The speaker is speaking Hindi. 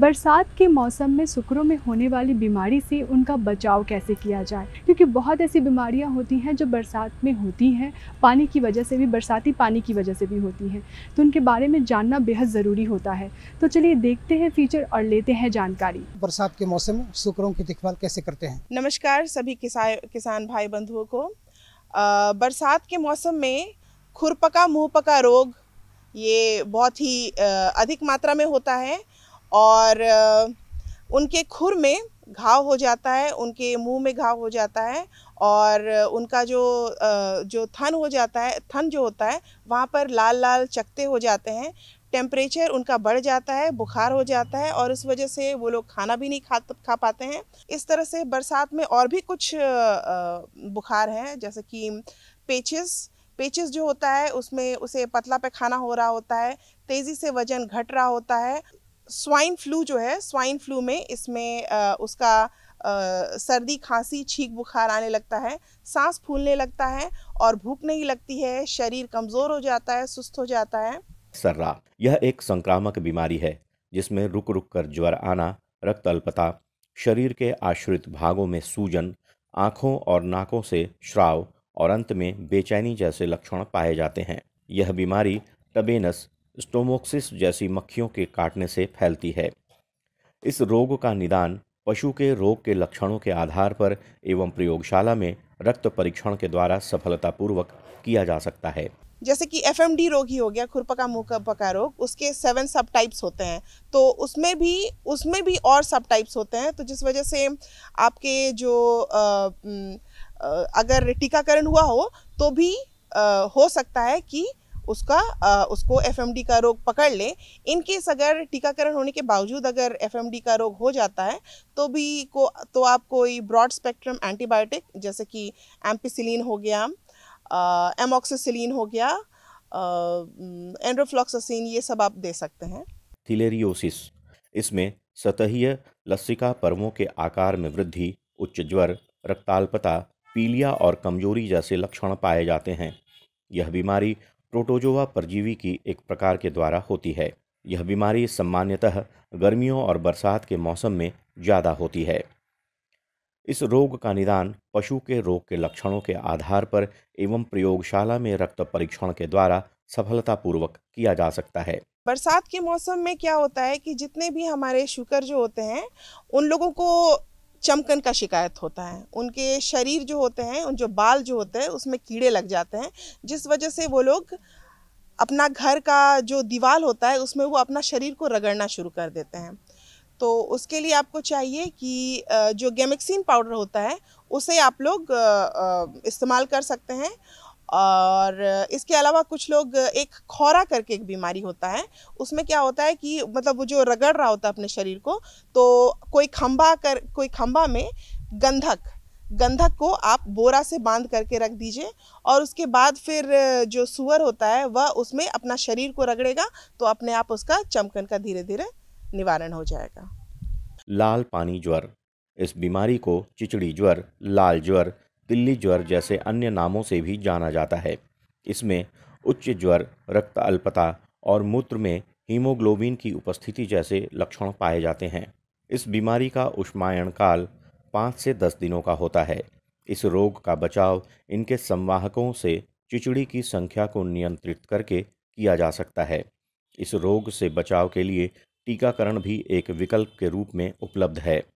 बरसात के मौसम में सुकरों में होने वाली बीमारी से उनका बचाव कैसे किया जाए क्योंकि बहुत ऐसी बीमारियां होती हैं जो बरसात में होती हैं पानी की वजह से भी बरसाती पानी की वजह से भी होती हैं तो उनके बारे में जानना बेहद ज़रूरी होता है तो चलिए देखते हैं फीचर और लेते हैं जानकारी बरसात के मौसम में सुकरों की देखभाल कैसे करते हैं नमस्कार सभी किसान भाई बंधुओं को बरसात के मौसम में खुरपका मुँह पका रोग ये बहुत ही अधिक मात्रा में होता है और उनके खुर में घाव हो जाता है उनके मुंह में घाव हो जाता है और उनका जो जो थन हो जाता है थन जो होता है वहाँ पर लाल लाल चकते हो जाते हैं टेम्परेचर उनका बढ़ जाता है बुखार हो जाता है और उस वजह से वो लोग खाना भी नहीं खा खा पाते हैं इस तरह से बरसात में और भी कुछ बुखार हैं जैसे कि पेचिस पेचिस जो होता है उसमें उसे पतला पैखाना हो रहा होता है तेज़ी से वजन घट रहा होता है स्वाइन फ्लू जो है स्वाइन फ्लू में इसमें आ, उसका आ, सर्दी खांसी छींक बुखार आने लगता है सांस फूलने लगता है और भूख नहीं लगती है शरीर कमज़ोर हो जाता है सुस्त हो जाता है सर्रा यह एक संक्रामक बीमारी है जिसमें रुक रुक कर ज्वर आना रक्त अल्पता शरीर के आश्रित भागों में सूजन आँखों और नाकों से श्राव और अंत में बेचैनी जैसे लक्षण पाए जाते हैं यह बीमारी टबेनस स्टोमोक्सिस जैसी मक्खियों के काटने से फैलती है इस रोग का निदान पशु के रोग के लक्षणों के आधार पर एवं प्रयोगशाला में रक्त परीक्षण के द्वारा सफलतापूर्वक किया जा सकता है जैसे कि एफ एम डी रोग ही हो गया खुरपका मुँह पका रोग उसके सेवन सब टाइप्स होते हैं तो उसमें भी उसमें भी और सब टाइप्स होते हैं तो जिस वजह से आपके जो आ, आ, अगर टीकाकरण हुआ हो तो भी आ, हो सकता है कि उसका आ, उसको एफ का रोग पकड़ ले इन केस अगर टीकाकरण होने के बावजूद अगर एफ का रोग हो जाता है तो भी को तो आप कोई ब्रॉड स्पेक्ट्रम एंटीबायोटिक जैसे कि एम्पीसिलीन हो गया एमोक्सिसिलिन हो गया एंड्रोफ्लॉक्सिन ये सब आप दे सकते हैं थीलेरियोसिस इसमें सतहीय लस्सिका पर्वों के आकार में वृद्धि उच्च ज्वर रक्ताल्पता पीलिया और कमजोरी जैसे लक्षण पाए जाते हैं यह बीमारी प्रोटोजोवा परजीवी की एक प्रकार के द्वारा होती है यह बीमारी सामान्यतः गर्मियों और बरसात के मौसम में ज़्यादा होती है इस रोग का निदान पशु के रोग के लक्षणों के आधार पर एवं प्रयोगशाला में रक्त परीक्षण के द्वारा सफलतापूर्वक किया जा सकता है बरसात के मौसम में क्या होता है कि जितने भी हमारे शुगर जो होते हैं उन लोगों को चमकन का शिकायत होता है उनके शरीर जो होते हैं उन जो बाल जो होते हैं उसमें कीड़े लग जाते हैं जिस वजह से वो लोग अपना घर का जो दीवार होता है उसमें वो अपना शरीर को रगड़ना शुरू कर देते हैं तो उसके लिए आपको चाहिए कि जो गेमिक्सिन पाउडर होता है उसे आप लोग इस्तेमाल कर सकते हैं और इसके अलावा कुछ लोग एक खौरा करके एक बीमारी होता है उसमें क्या होता है कि मतलब वो जो रगड़ रहा होता है अपने शरीर को तो कोई खम्बा कर कोई खम्बा में गंधक गंधक को आप बोरा से बांध करके रख दीजिए और उसके बाद फिर जो सुअर होता है वह उसमें अपना शरीर को रगड़ेगा तो अपने आप उसका चमकन का धीरे धीरे निवारण हो जाएगा लाल पानी ज्वर इस बीमारी को चिचड़ी ज्वर लाल ज्वर दिल्ली ज्वर जैसे अन्य नामों से भी जाना जाता है इसमें उच्च ज्वर रक्त अल्पता और मूत्र में हीमोग्लोबिन की उपस्थिति जैसे लक्षण पाए जाते हैं इस बीमारी का उष्मायण काल पाँच से दस दिनों का होता है इस रोग का बचाव इनके संवाहकों से चिचड़ी की संख्या को नियंत्रित करके किया जा सकता है इस रोग से बचाव के लिए टीकाकरण भी एक विकल्प के रूप में उपलब्ध है